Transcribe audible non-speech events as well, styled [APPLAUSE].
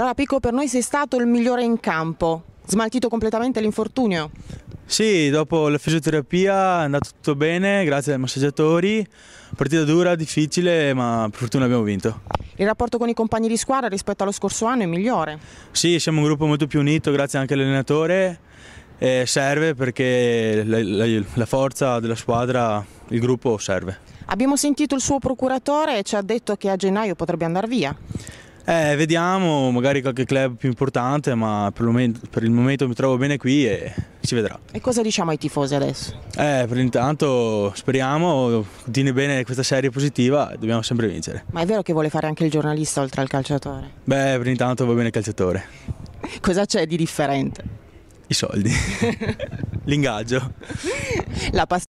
Allora Pico, per noi sei stato il migliore in campo, smaltito completamente l'infortunio? Sì, dopo la fisioterapia è andato tutto bene, grazie ai massaggiatori, partita dura, difficile, ma per fortuna abbiamo vinto. Il rapporto con i compagni di squadra rispetto allo scorso anno è migliore? Sì, siamo un gruppo molto più unito, grazie anche all'allenatore, eh, serve perché la, la, la forza della squadra, il gruppo serve. Abbiamo sentito il suo procuratore e ci ha detto che a gennaio potrebbe andare via. Eh, vediamo, magari qualche club più importante, ma per, per, il momento mi trovo bene qui e si vedrà. E cosa diciamo ai tifosi adesso? Eh, per intanto speriamo continui bene questa serie positiva dobbiamo sempre vincere. Ma è vero che vuole fare anche il giornalista oltre al calciatore? Beh, per intanto va bene il calciatore. [LAUGHS] Cosa c'è di differente? I soldi, [LAUGHS] l'ingaggio. La passione.